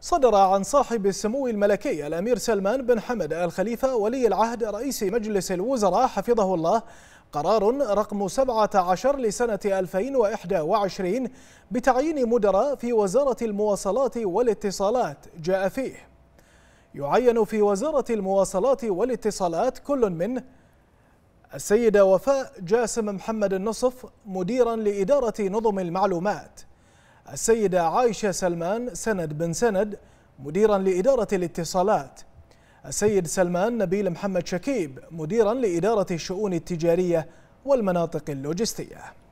صدر عن صاحب السمو الملكي الأمير سلمان بن حمد آل خليفة ولي العهد رئيس مجلس الوزراء حفظه الله قرار رقم 17 لسنة 2021 بتعيين مدراء في وزارة المواصلات والاتصالات جاء فيه يعين في وزارة المواصلات والاتصالات كل من السيدة وفاء جاسم محمد النصف مديرا لإدارة نظم المعلومات السيدة عائشة سلمان سند بن سند مديرا لإدارة الاتصالات السيد سلمان نبيل محمد شكيب مديرا لإدارة الشؤون التجارية والمناطق اللوجستية